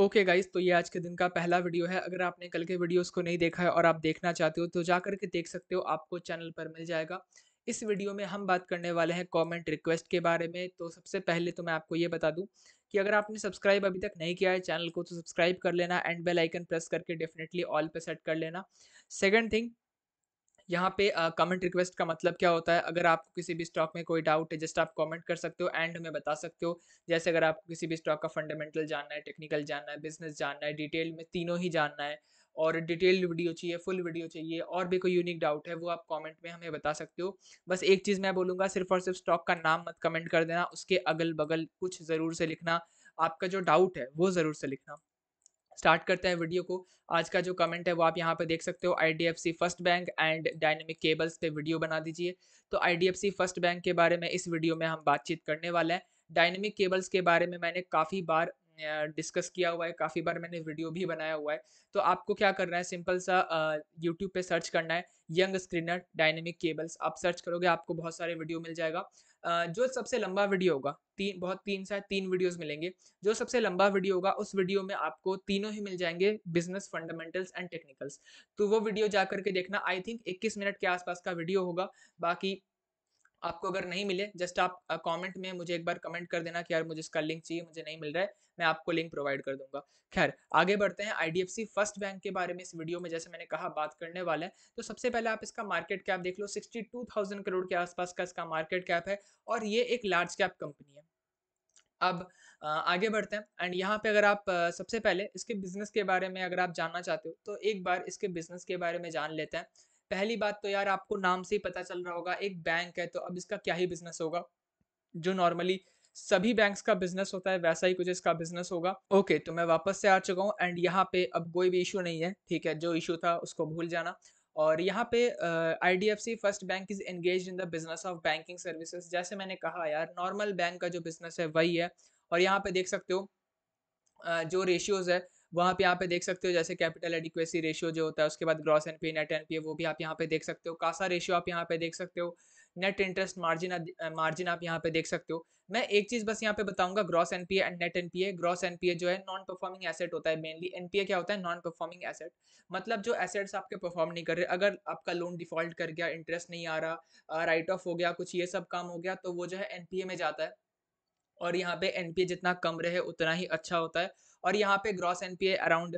okay guys तो ये आज के दिन का पहला वीडियो है अगर आपने कल के वीडियोस को नहीं देखा है और आप देखना चाहते हो तो जा करके देख सकते हो आपको चैनल पर मिल जाएगा इस वीडियो में हम बात करने वाले हैं कमेंट रिक्वेस्ट के बारे में तो सबसे पहले तो मैं आपको ये बता दूं कि अगर आपने सब्सक्राइब अभी तक नहीं किया है चैनल को तो सब्सक्राइब कर लेना एंड बेलाइकन प्रेस करके डेफिनेटली ऑल पर सेट कर लेना सेकेंड थिंग यहाँ पे कमेंट रिक्वेस्ट का मतलब क्या होता है अगर आपको किसी भी स्टॉक में कोई डाउट है जस्ट आप कमेंट कर सकते हो एंड हमें बता सकते हो जैसे अगर आपको किसी भी स्टॉक का फंडामेंटल जानना है टेक्निकल जानना है बिजनेस जानना है डिटेल में तीनों ही जानना है और डिटेल्ड वीडियो चाहिए फुल वीडियो चाहिए और भी कोई यूनिक डाउट है वो आप कमेंट में हमें बता सकते हो बस एक चीज़ मैं बोलूँगा सिर्फ और सिर्फ स्टॉक का नाम मत कमेंट कर देना उसके अगल बगल कुछ ज़रूर से लिखना आपका जो डाउट है वो ज़रूर से लिखना स्टार्ट करते हैं वीडियो को आज का जो कमेंट है वो आप यहाँ पे देख सकते हो I first bank and dynamic cables पे वीडियो बना दीजिए तो आई फर्स्ट बैंक के बारे में इस वीडियो में हम बातचीत करने वाले हैं डायनेमिक केबल्स के बारे में मैंने काफ़ी बार डिस्कस किया हुआ है काफ़ी बार मैंने वीडियो भी बनाया हुआ है तो आपको क्या करना है सिंपल सा यूट्यूब पे सर्च करना है यंग स्क्रीनर डायनेमिक केबल्स आप सर्च करोगे आपको बहुत सारे वीडियो मिल जाएगा जो सबसे लंबा वीडियो होगा तीन बहुत तीन शायद तीन वीडियोस मिलेंगे जो सबसे लंबा वीडियो होगा उस वीडियो में आपको तीनों ही मिल जाएंगे बिजनेस फंडामेंटल्स एंड टेक्निकल्स तो वो वीडियो जा करके देखना आई थिंक 21 मिनट के आसपास का वीडियो होगा बाकी आपको अगर नहीं मिले जस्ट आप कमेंट में मुझे एक बार कमेंट कर देना कि यार मुझे इसका लिंक चाहिए मुझे नहीं मिल रहा है मैं आपको लिंक प्रोवाइड कर दूंगा खैर आगे बढ़ते हैं आईडीएफसी फर्स्ट बैंक के बारे में इस वीडियो में जैसे मैंने कहा बात करने वाले हैं तो सबसे पहले आप इसका मार्केट कैप देख लो सिक्सटी करोड़ के आसपास का इसका मार्केट कैप है और ये एक लार्ज कैप कंपनी है अब आगे बढ़ते हैं एंड यहाँ पे अगर आप सबसे पहले इसके बिजनेस के बारे में अगर आप जानना चाहते हो तो एक बार इसके बिजनेस के बारे में जान लेते हैं पहली बात तो यार आपको नाम से ही पता चल रहा होगा एक बैंक है तो अब इसका क्या ही बिजनेस होगा जो नॉर्मली सभी बैंक्स का बिजनेस होता है वैसा ही कुछ इसका बिजनेस होगा ओके तो मैं वापस से आ चुका हूँ एंड यहाँ पे अब कोई भी इशू नहीं है ठीक है जो इशू था उसको भूल जाना और यहाँ पे I D F C first bank is engage in the business of banking services जैसे मैंने कहा यार नॉर्मल बैंक का जो बिजनेस है वही है और यहाँ पे देख सकते हो uh, जो रेशियोज़ है वहाँ पे यहाँ पे देख सकते हो जैसे कैपिटल एडिक्वेसी रेशियो जो होता है उसके बाद ग्रॉस पी नेट एनपीए वो भी आप यहाँ पे देख सकते हो कासा रेशियो आप यहाँ पे देख सकते हो नेट इंटरेस्ट मार्जिन मार्जिन आप यहाँ पे देख सकते हो मैं एक चीज़ बस यहाँ पे बताऊंगा gross NPA and net NPA gross NPA जो है नॉन परफॉर्मिंग एसेट होता है मेनली एनपीए क्या होता है नॉन परफॉर्मिंग एसेट मतलब जो एसेट्स आपके परफॉर्म नहीं कर रहे अगर आपका लोन डिफॉल्ट कर गया इंटरेस्ट नहीं आ रहा राइट ऑफ हो गया कुछ ये सब काम हो गया तो वो जो है एनपीए में जाता है और यहाँ पे एनपीए जितना कम रहे उतना ही अच्छा होता है और यहाँ पे ग्रॉस एनपीए अराउंड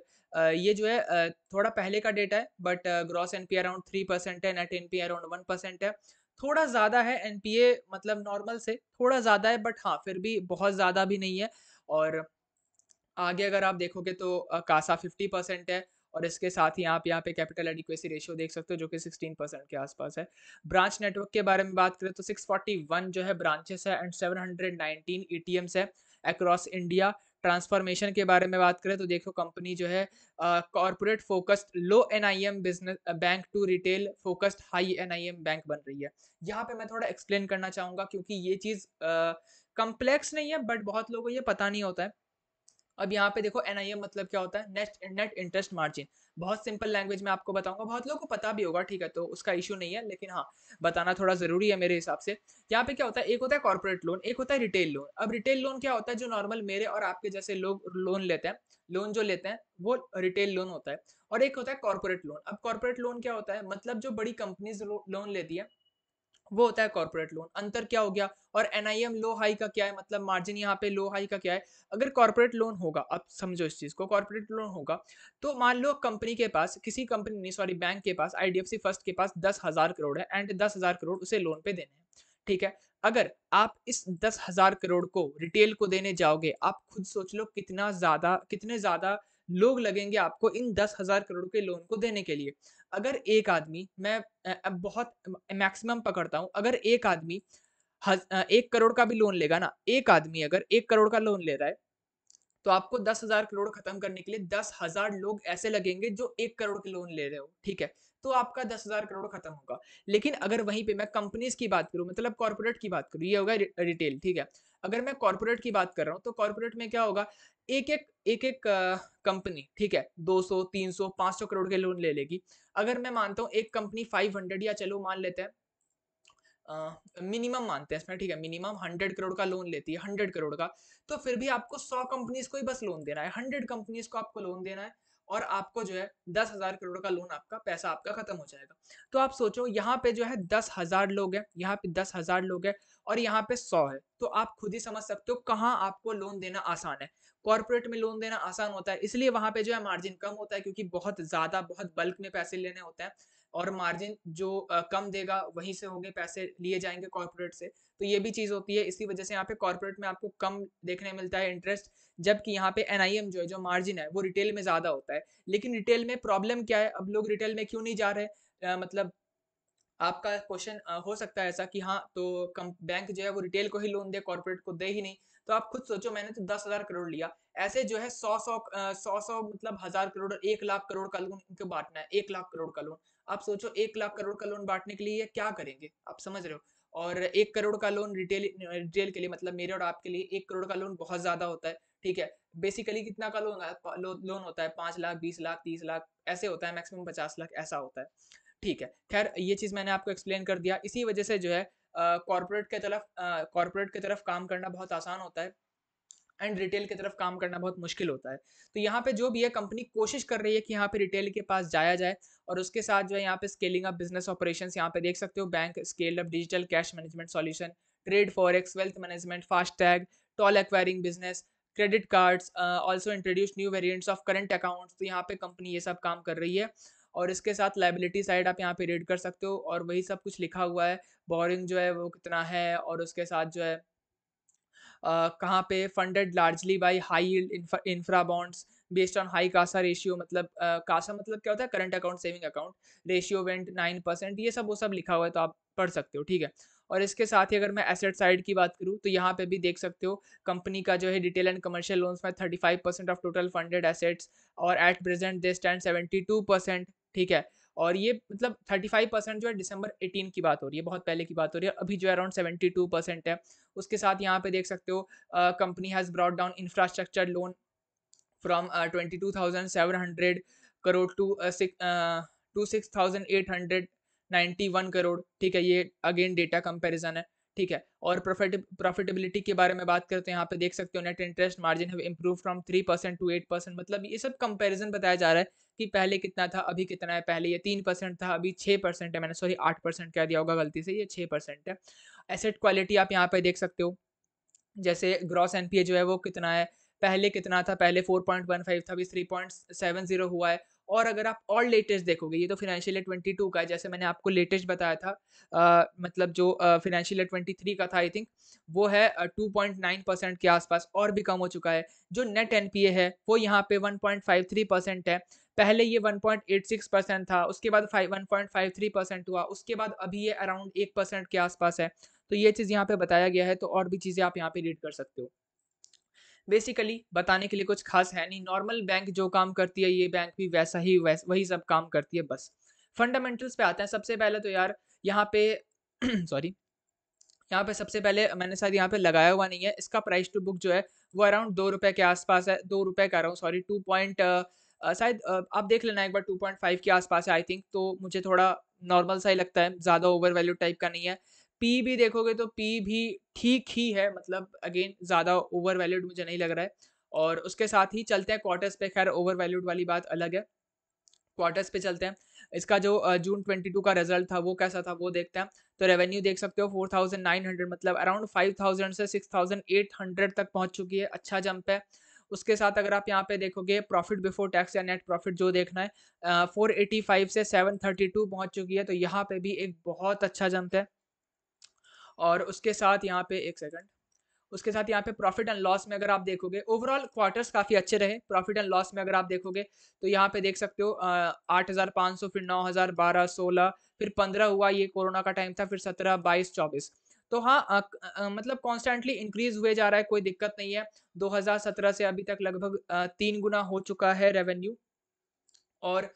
ये जो है थोड़ा पहले का डेटा है but gross NPA around three percent है net NPA around one percent है थोड़ा ज़्यादा है एनपीए मतलब नॉर्मल से थोड़ा ज़्यादा है बट हाँ फिर भी बहुत ज़्यादा भी नहीं है और आगे अगर आप देखोगे तो कासा फिफ्टी परसेंट है और इसके साथ ही आप यहाँ पे कैपिटल एडिक्वेसी रेशियो देख सकते हो जो कि 16 परसेंट के आसपास है ब्रांच नेटवर्क के बारे में बात करें तो 641 जो है ब्रांचेस है एंड 719 एटीएम्स है अक्रॉस इंडिया ट्रांसफॉर्मेशन के बारे में बात करें तो देखो कंपनी जो है corporate focused low NIM business bank to retail focused high NIM bank बन रही है यहाँ पे मैं थोड़ा एक्सप्लेन करना चाहूँगा क्योंकि ये चीज़ कम्प्लेक्स नहीं है बट बहुत लोगों को ये पता नहीं होता है अब यहाँ पे देखो एन मतलब क्या होता है नेट नेट इंटरेस्ट मार्जिन बहुत सिंपल लैंग्वेज में आपको बताऊंगा बहुत लोगों को पता भी होगा ठीक है तो उसका इशू नहीं है लेकिन हाँ बताना थोड़ा जरूरी है मेरे हिसाब से यहाँ पे क्या होता है एक होता है कॉर्पोरेट लोन एक होता है रिटेल लोन अब रिटेल लोन क्या होता है जो नॉर्मल मेरे और आपके जैसे लोग लोन लेते हैं लोन जो लेते हैं वो रिटेल लोन होता है और एक होता है कॉर्पोरेट लोन अब कॉर्पोरेट लोन क्या होता है मतलब जो बड़ी कंपनीज लोन लेती है वो होता है कॉर्पोरेट लोन अंतर क्या हो गया और एनआईएम लो हाई का क्या है मतलब मार्जिन यहाँ पे लो हाई का क्या है अगर कॉर्पोरेट लोन होगा अब समझो इस चीज़ को कॉर्पोरेट लोन होगा तो मान लो कंपनी के पास किसी कंपनी ने सॉरी बैंक के पास आईडीएफसी फर्स्ट के पास दस हज़ार करोड़ है एंड दस हज़ार करोड़ उसे लोन पे देने हैं ठीक है अगर आप इस दस हज़ार करोड़ को रिटेल को देने जाओगे आप खुद सोच लो कितना ज़्यादा कितने ज़्यादा लोग लगेंगे आपको इन दस हज़ार करोड़ के लोन को देने के लिए अगर एक आदमी मैं बहुत मैक्सिमम पकड़ता हूँ अगर एक आदमी एक करोड़ का भी लोन लेगा ना एक आदमी अगर एक करोड़ का लोन ले रहा है तो आपको दस हजार करोड़ खत्म करने के लिए दस हजार लोग ऐसे लगेंगे जो एक करोड़ के लोन ले रहे हो ठीक है तो आपका दस हजार करोड़ खत्म होगा लेकिन अगर वहीं पे मैं कंपनीज की बात करूं मतलब कॉर्पोरेट की बात करूं ये होगा रिटेल ठीक है अगर मैं कॉर्पोरेट की बात कर रहा हूँ तो कॉर्पोरेट में क्या होगा एक एक एक एक कंपनी ठीक है 200 300 500 करोड़ के लोन ले लेगी अगर मैं मानता हूँ एक कंपनी 500 या चलो मान लेते हैं मिनिमम मानते हैं इसमें ठीक है मिनिमम हंड्रेड करोड़ का लोन लेती है हंड्रेड करोड़ का तो फिर भी आपको सौ कंपनीज को ही बस लोन देना है हंड्रेड कंपनीज को आपको लोन देना है और आपको जो है दस हजार करोड़ का लोन आपका पैसा आपका खत्म हो जाएगा तो आप सोचो यहाँ पे जो है दस हजार लोग हैं यहाँ पे दस हजार लोग हैं और यहाँ पे सौ है तो आप खुद ही समझ सकते हो कहाँ आपको लोन देना आसान है कॉर्पोरेट में लोन देना आसान होता है इसलिए वहां पे जो है मार्जिन कम होता है क्योंकि बहुत ज़्यादा बहुत बल्क में पैसे लेने होते हैं और मार्जिन जो कम देगा वहीं से होंगे पैसे लिए जाएंगे कॉर्पोरेट से तो ये भी चीज़ होती है इसी वजह से यहाँ पे कॉर्पोरेट में आपको कम देखने मिलता है इंटरेस्ट जबकि यहाँ पे एनआईएम जो है जो मार्जिन है वो रिटेल में ज़्यादा होता है लेकिन रिटेल में प्रॉब्लम क्या है अब लोग रिटेल में क्यों नहीं जा रहे आ, मतलब आपका क्वेश्चन हो सकता है ऐसा कि हाँ तो कम बैंक जो है वो रिटेल को ही लोन दे कॉर्पोरेट को दे ही नहीं तो आप खुद सोचो मैंने तो दस हज़ार करोड़ लिया ऐसे जो है सौ सौ सौ सौ मतलब हज़ार करोड़ एक लाख करोड़ का लोन इनको बांटना है एक लाख करोड़ का लोन आप सोचो एक लाख करोड़ का लोन बांटने के लिए क्या करेंगे आप समझ रहे हो और एक करोड़ का लोन रिटेल रिटेल के लिए मतलब मेरे और आपके लिए एक करोड़ का लोन बहुत ज़्यादा होता है ठीक है बेसिकली कितना का लोन लो, लोन होता है पांच लाख बीस लाख तीस लाख ऐसे होता है मैक्सिमम पचास लाख ऐसा होता है ठीक है खैर ये चीज़ मैंने आपको एक्सप्लेन कर दिया इसी वजह से जो है कॉरपोरेट के तरफ कॉर्पोरेट के तरफ काम करना बहुत आसान होता है एंड रिटेल की तरफ काम करना बहुत मुश्किल होता है तो यहाँ पे जो भी है कंपनी कोशिश कर रही है कि यहाँ पे रिटेल के पास जाया जाए और उसके साथ जो है यहाँ पे स्केलिंग अप बिजनेस ऑपरेशन यहाँ पे देख सकते हो bank scale up digital cash management solution trade forex wealth management fast tag toll acquiring business credit cards also introduce new variants of current accounts तो यहाँ पे कंपनी ये सब काम कर रही है और इसके साथ लाइबिलिटी साइड आप यहाँ पे रीड कर सकते हो और वही सब कुछ लिखा हुआ है बोरिंग जो है वो कितना है और उसके साथ जो है कहाँ पे funded largely by high yield infra bonds based on high CASA ratio मतलब कासा मतलब क्या होता है current account saving account ratio went nine percent ये सब वो सब लिखा हुआ है तो आप पढ़ सकते हो ठीक है और इसके साथ ही अगर मैं एसेट साइड की बात करूँ तो यहाँ पे भी देख सकते हो कंपनी का जो है डिटेल एंड कमर्शियल लोन्स में thirty five percent of total funded assets और at present they stand seventy two percent ठीक है और ये मतलब 35 परसेंट जो है दिसंबर 18 की बात हो रही है बहुत पहले की बात हो रही है अभी जो है अराउंड 72 परसेंट है उसके साथ यहाँ पे देख सकते हो company has brought down infrastructure loan from twenty two thousand seven hundred crore to two six thousand eight hundred ninety one crore ठीक है ये अगेन डेटा कंपेरिजन है ठीक है और प्रॉफिट प्रॉफिटेबिलिटी के बारे में बात करते हैं यहाँ पे देख सकते हो net interest margin have improve from three percent to eight percent मतलब ये सब कंपैरिजन बताया जा रहा है कि पहले कितना था अभी कितना है पहले ये तीन परसेंट था अभी छः परसेंट है मैंने सॉरी आठ परसेंट कह दिया होगा गलती से ये छः परसेंट है एसेट क्वालिटी आप यहाँ पर देख सकते हो जैसे ग्रॉस एन जो है वो कितना है पहले कितना था पहले फोर था अभी थ्री हुआ है और अगर आप और लेटेस्ट देखोगे ये तो फिनेंशियल ईयर ट्वेंटी टू का है जैसे मैंने आपको लेटेस्ट बताया था आ, मतलब जो फिनेंशियल ईयर ट्वेंटी थ्री का था आई थिंक वो है टू पॉइंट नाइन परसेंट के आसपास और भी कम हो चुका है जो नेट एन पी ए है वो यहाँ पे one point five three percent है पहले ये one point eight six percent था उसके बाद फाइव थ्री परसेंट हुआ उसके बाद अभी ये अराउंड एक परसेंट के आसपास है तो ये चीज़ यहाँ पे बताया गया है तो और भी चीज़ें आप यहाँ पे रीड कर सकते हो बेसिकली बताने के लिए कुछ खास है नहीं नॉर्मल बैंक जो काम करती है ये बैंक भी वैसा ही वैस, वही सब काम करती है बस फंडामेंटल्स पे आते हैं सबसे पहले तो यार यहाँ पे सॉरी यहाँ पे सबसे पहले मैंने शायद यहाँ पे लगाया हुआ नहीं है इसका प्राइस टू बुक जो है वो अराउंड दो रुपए के आसपास है दो रुपए का रहा हूँ सॉरी टू पॉइंट शायद आप देख लेना एक बार टू पॉइंट फाइव के आसपास है आई थिंक तो मुझे थोड़ा नॉर्मल सा ही लगता है ज़्यादा ओवर वैल्यू टाइप का नहीं है पी भी देखोगे तो पी भी ठीक ही है मतलब अगेन ज़्यादा ओवर वैल्यूड मुझे नहीं लग रहा है और उसके साथ ही चलते हैं क्वार्टर्स पे खैर ओवर वैल्यूड वाली बात अलग है क्वार्टर्स पे चलते हैं इसका जो जून ट्वेंटी टू का रिजल्ट था वो कैसा था वो देखते हैं तो रेवेन्यू देख सकते हो फोर थाउजेंड नाइन हंड्रेड मतलब अराउंड फाइव थाउजेंड से सिक्स थाउजेंड एट हंड्रेड तक पहुंच चुकी है अच्छा जंप है उसके साथ अगर आप यहाँ पे देखोगे प्रॉफिट बिफोर टैक्स या नेट प्रॉफिट जो देखना है फोर एटी फाइव से सेवन थर्टी टू पहुँच चुकी है तो यहाँ पे भी एक बहुत अच्छा जंप है और उसके साथ यहाँ पे एक सेकंड उसके साथ यहाँ पे प्रॉफिट एंड लॉस में अगर आप देखोगे ओवरऑल क्वार्टर्स काफ़ी अच्छे रहे प्रॉफिट एंड लॉस में अगर आप देखोगे तो यहाँ पे देख सकते हो आठ हज़ार पाँच सौ फिर नौ हज़ार बारह सोलह फिर पंद्रह हुआ ये कोरोना का टाइम था फिर सत्रह बाईस चौबीस तो हाँ आ, आ, मतलब कॉन्स्टेंटली इंक्रीज हुए जा रहा है कोई दिक्कत नहीं है 2017 से अभी तक लगभग तीन गुना हो चुका है रेवेन्यू और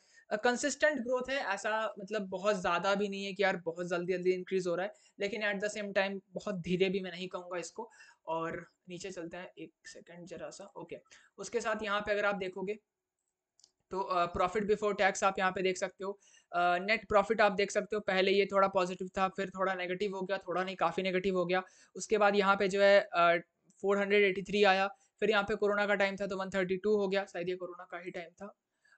कंसिस्टेंट ग्रोथ है ऐसा मतलब बहुत ज़्यादा भी नहीं है कि यार बहुत जल्दी जल्दी इंक्रीज़ हो रहा है लेकिन एट द सेम टाइम बहुत धीरे भी मैं नहीं कहूँगा इसको और नीचे चलते हैं एक सेकेंड जरा सा ओके उसके साथ यहाँ पे अगर आप देखोगे तो प्रॉफिट बिफोर टैक्स आप यहाँ पे देख सकते हो नेट uh, प्रॉफिट आप देख सकते हो पहले ये थोड़ा पॉजिटिव था फिर थोड़ा नेगेटिव हो गया थोड़ा नहीं काफ़ी नेगेटिव हो गया उसके बाद यहाँ पे जो है four uh, hundred eighty three आया फिर यहाँ पे कोरोना का टाइम था तो वन थर्टी टू हो गया शायद ये कोरोना का ही टाइम था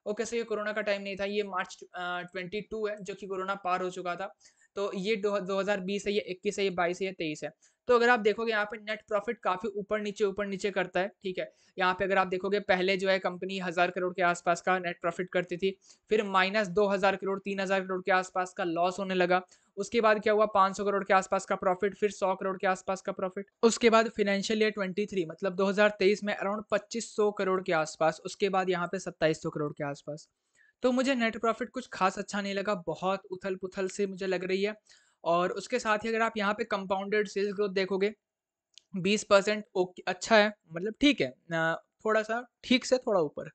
ओके सर ये कोरोना का टाइम नहीं था ये मार्च ट्वेंटी है जो कि कोरोना पार हो चुका था तो ये दो हज़ार बीस है ये इक्कीस है ये बाईस है ये तेईस है तो अगर आप देखोगे यहाँ पे नेट प्रॉफिट काफ़ी ऊपर नीचे ऊपर नीचे करता है ठीक है यहाँ पे अगर आप देखोगे पहले जो है कंपनी हज़ार करोड़ के आसपास का नेट प्रॉफिट करती थी फिर माइनस दो हज़ार करोड़ तीन हज़ार करोड़ के आसपास का लॉस होने लगा उसके बाद क्या हुआ 500 करोड़ के आसपास का प्रॉफिट फिर 100 करोड़ के आसपास का प्रॉफिट उसके बाद फाइनेंशियल ईयर 23 मतलब 2023 में अराउंड 2500 करोड़ के आसपास उसके बाद यहाँ पे 2700 करोड़ के आसपास तो मुझे नेट प्रॉफिट कुछ खास अच्छा नहीं लगा बहुत उथल पुथल से मुझे लग रही है और उसके साथ ही अगर आप यहाँ पे कंपाउंडेड सेल्स ग्रोथ देखोगे 20 परसेंट ओके अच्छा है मतलब ठीक है थोड़ा सा ठीक से थोड़ा ऊपर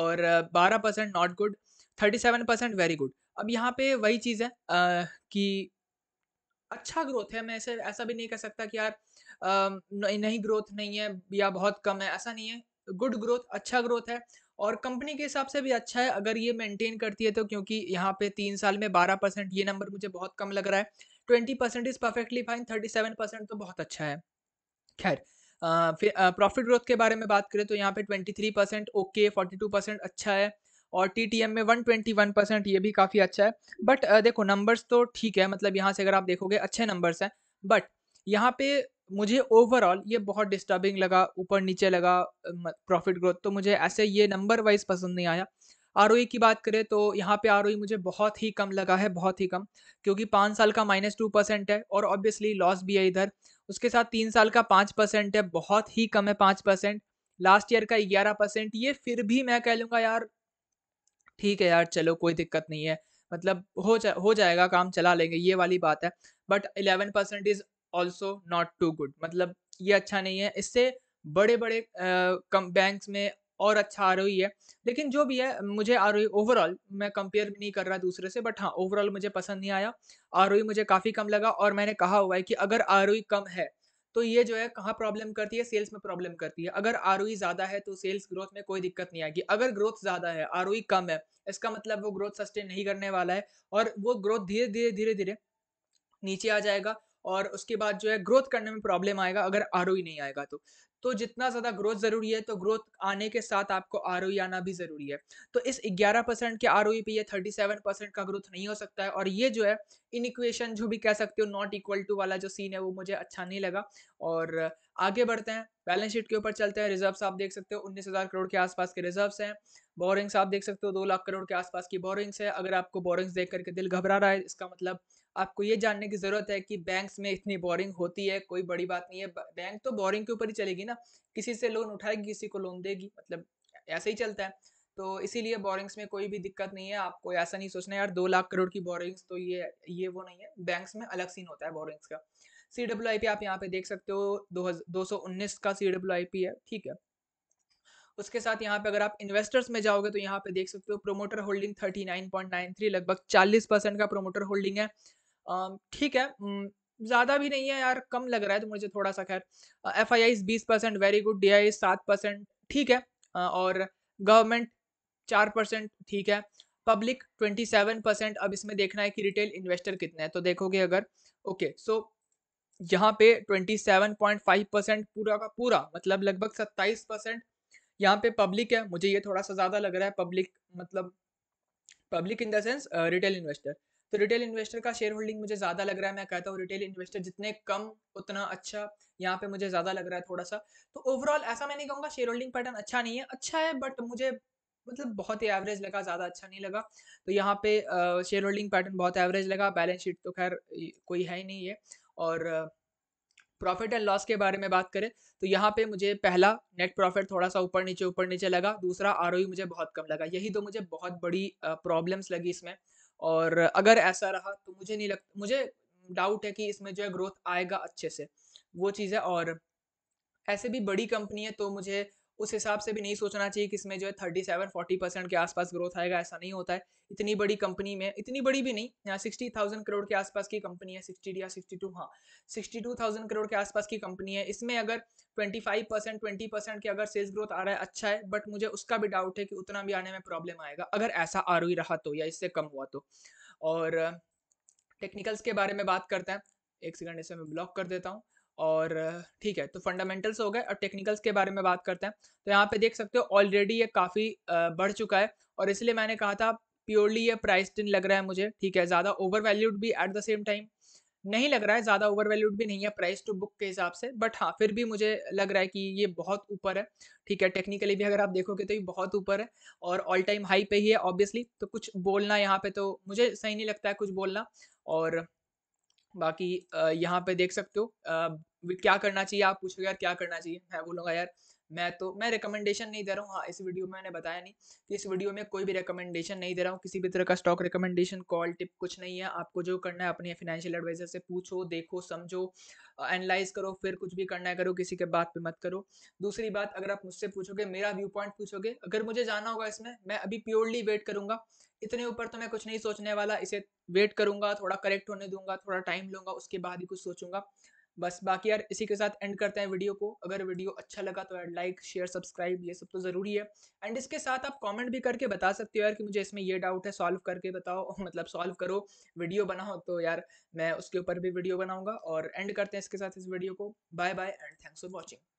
और 12 percent not good 37 percent very good अब यहाँ पे वही चीज़ है आ, कि अच्छा ग्रोथ है मैं ऐसे ऐसा भी नहीं कह सकता कि यार आ, नहीं ग्रोथ नहीं है या बहुत कम है ऐसा नहीं है गुड ग्रोथ अच्छा ग्रोथ है और कंपनी के हिसाब से भी अच्छा है अगर ये मेंटेन करती है तो क्योंकि यहाँ पे तीन साल में बारह परसेंट ये नंबर मुझे बहुत कम लग रहा है twenty percent is perfectly fine thirty seven percent तो बहुत अच्छा है खैर फिर प्रॉफिट ग्रोथ के बारे में बात करें तो यहाँ पे twenty three percent okay forty two percent अच्छा है और टी टी एम में वन ट्वेंटी वन परसेंट ये भी काफ़ी अच्छा है बट देखो नंबर्स तो ठीक है मतलब यहाँ से अगर आप देखोगे अच्छे नंबर्स हैं बट यहाँ पे मुझे ओवरऑल ये बहुत डिस्टर्बिंग लगा ऊपर नीचे लगा प्रॉफिट ग्रोथ तो मुझे ऐसे ये नंबर वाइज पसंद नहीं आया आर e की बात करें तो यहाँ पे आर e मुझे बहुत ही कम लगा है बहुत ही कम क्योंकि पाँच साल का माइनस टू परसेंट है और ऑब्वियसली लॉस भी है इधर उसके साथ तीन साल का पाँच परसेंट है बहुत ही कम है पाँच परसेंट लास्ट ईयर का ग्यारह परसेंट ये फिर भी मैं कह लूँगा यार ठीक है यार चलो कोई दिक्कत नहीं है मतलब हो जा हो जाएगा काम चला लेंगे ये वाली बात है but eleven percent is also not too good मतलब ये अच्छा नहीं है इससे बड़े बड़े कम बैंक्स में और अच्छा आर है लेकिन जो भी है मुझे आर ओवरऑल मैं कंपेयर नहीं कर रहा दूसरे से बट हाँ ओवरऑल मुझे पसंद नहीं आया आर मुझे काफ़ी कम लगा और मैंने कहा हुआ है कि अगर आर कम है तो ये जो है कहाँ प्रॉब्लम करती है सेल्स में प्रॉब्लम करती है अगर आर ज़्यादा है तो सेल्स ग्रोथ में कोई दिक्कत नहीं आएगी अगर ग्रोथ ज़्यादा है आर कम है इसका मतलब वो ग्रोथ सस्टेन नहीं करने वाला है और वो ग्रोथ धीरे धीरे धीरे धीरे नीचे आ जाएगा और उसके बाद जो है ग्रोथ करने में प्रॉब्लम आएगा अगर आर नहीं आएगा तो तो जितना ज़्यादा ग्रोथ ज़रूरी है तो ग्रोथ आने के साथ आपको आर आना भी ज़रूरी है तो इस 11 परसेंट के आर पे ये 37 परसेंट का ग्रोथ नहीं हो सकता है और ये जो है इन इक्वेशन जो भी कह सकते हो नॉट इक्वल टू वाला जो सीन है वो मुझे अच्छा नहीं लगा और आगे बढ़ते हैं बैलेंस शीट के ऊपर चलते हैं रिजर्व्स आप देख सकते हो उन्नीस हज़ार करोड़ के आसपास के रिजर्व्स हैं बोरिंग्स आप देख सकते हो दो लाख करोड़ के आसपास की बोरिंग्स है अगर आपको बोरिंग्स देख करके दिल घबरा रहा है इसका मतलब आपको ये जानने की ज़रूरत है कि बैंक्स में इतनी बोरिंग होती है कोई बड़ी बात नहीं है बैंक तो बोरिंग के ऊपर ही चलेगी ना किसी से लोन उठाएगी किसी को लोन देगी मतलब ऐसे ही चलता है तो इसीलिए बोरिंग्स में कोई भी दिक्कत नहीं है आपको ऐसा नहीं सोचना यार दो लाख करोड़ की बोरिंग्स तो ये ये वो नहीं है बैंक्स में अलग सीन होता है बोरिंग्स का सी डब्ल्यू आई पी आप यहाँ पे देख सकते हो दो दो सौ उन्नीस का सी डब्ल्यू आई पी है ठीक है उसके साथ यहाँ पे अगर आप इन्वेस्टर्स में जाओगे तो यहाँ पे देख सकते हो promoter holding thirty nine nine point three लगभग चालीस परसेंट का प्रोमोटर होल्डिंग है ठीक है ज़्यादा भी नहीं है यार कम लग रहा है तो मुझे थोड़ा सा खैर एफ आई आईज बीस percent very good D I सात परसेंट ठीक है और गवर्नमेंट चार परसेंट ठीक है पब्लिक ट्वेंटी सेवन परसेंट अब इसमें देखना है कि रिटेल इन्वेस्टर कितने हैं तो देखोगे अगर ओके सो यहाँ पे twenty seven point five percent पूरा का पूरा मतलब लगभग सत्ताईस परसेंट यहाँ पे पब्लिक है मुझे ये थोड़ा सा ज़्यादा लग रहा है पब्लिक मतलब public in the sense retail investor तो रिटेल इन्वेस्टर का शेयर होल्डिंग मुझे ज़्यादा लग रहा है मैं कहता हूँ रिटेल इन्वेस्टर जितने कम उतना अच्छा यहाँ पे मुझे ज़्यादा लग रहा है थोड़ा सा तो ओवरऑल ऐसा मैं नहीं कहूँगा शेयर होल्डिंग पैटर्न अच्छा नहीं है अच्छा है बट मुझे मतलब बहुत ही एवरेज लगा ज़्यादा अच्छा नहीं लगा तो यहाँ पे शेयर होल्डिंग पैटर्न बहुत एवरेज लगा बैलेंस शीट तो खैर कोई है ही नहीं है और प्रॉफिट एंड लॉस के बारे में बात करें तो यहाँ पे मुझे पहला नेट प्रॉफिट थोड़ा सा ऊपर नीचे ऊपर नीचे लगा दूसरा आर e मुझे बहुत कम लगा यही तो मुझे बहुत बड़ी प्रॉब्लम्स लगी इसमें और अगर ऐसा रहा तो मुझे नहीं लगता मुझे डाउट है कि इसमें जो है ग्रोथ आएगा अच्छे से वो चीज़ है और ऐसे भी बड़ी कंपनी है तो मुझे उस हिसाब से भी नहीं सोचना चाहिए कि इसमें जो है थर्टी सेवन फोर्टी परसेंट के आसपास ग्रोथ आएगा ऐसा नहीं होता है इतनी बड़ी कंपनी में इतनी बड़ी भी नहीं यहाँ सिक्सटी थाउजेंड करोड़ के आसपास की कंपनी है सिक्सटी या सिक्सटी टू हाँ सिक्सटी टू थाउजेंड करोड़ के आसपास की कंपनी है इसमें अगर twenty five percent twenty percent की अगर सेल्स ग्रोथ आ रहा है अच्छा है बट मुझे उसका भी डाउट है कि उतना भी आने में प्रॉब्लम आएगा अगर ऐसा आर रहा तो या इससे कम हुआ तो और टेक्निकल्स के बारे में बात करते हैं एक सेकंड इसे मैं ब्लॉक कर देता हूँ और ठीक है तो फंडामेंटल्स हो गए और टेक्निकल्स के बारे में बात करते हैं तो यहाँ पे देख सकते हो ऑलरेडी ये काफ़ी बढ़ चुका है और इसलिए मैंने कहा था प्योरली ये प्राइस टिन लग रहा है मुझे ठीक है ज़्यादा ओवर वैल्यूड भी एट द सेम टाइम नहीं लग रहा है ज़्यादा ओवर वैल्यूड भी नहीं है प्राइस टू बुक के हिसाब से बट हाँ फिर भी मुझे लग रहा है कि ये बहुत ऊपर है ठीक है टेक्निकली भी अगर आप देखोगे तो ये बहुत ऊपर है और ऑल टाइम हाई पे ही है ऑब्वियसली तो कुछ बोलना यहाँ पे तो मुझे सही नहीं लगता है कुछ बोलना और बाकी यहाँ पे देख सकते हो क्या करना चाहिए आप पूछोगे यार क्या करना चाहिए मैं बोलूँगा यार मैं तो मैं रिकमेंडेशन नहीं दे रहा हूँ हाँ इस वीडियो में मैंने बताया नहीं कि इस वीडियो में कोई भी रिकमेंडेशन नहीं दे रहा हूँ किसी भी तरह का स्टॉक रिकमेंडेशन कॉल टिप कुछ नहीं है आपको जो करना है अपने फाइनेंशियल एडवाइजर से पूछो देखो समझो एनालाइज करो फिर कुछ भी करना है करो किसी के बात पे मत करो दूसरी बात अगर आप मुझसे पूछोगे मेरा व्यू पॉइंट पूछोगे अगर मुझे जाना होगा इसमें मैं अभी प्योरली वेट करूंगा इतने ऊपर तो मैं कुछ नहीं सोचने वाला इसे वेट करूंगा थोड़ा करेक्ट होने दूंगा थोड़ा टाइम लूंगा उसके बाद ही कुछ सोचूंगा बस बाकी यार इसी के साथ एंड करते हैं वीडियो को अगर वीडियो अच्छा लगा तो यार लाइक शेयर सब्सक्राइब ये सब तो ज़रूरी है एंड इसके साथ आप कमेंट भी करके बता सकते हो यार कि मुझे इसमें ये डाउट है सॉल्व करके बताओ मतलब सॉल्व करो वीडियो बनाओ तो यार मैं उसके ऊपर भी वीडियो बनाऊँगा और एंड करते हैं इसके साथ इस वीडियो को bye bye and thanks for watching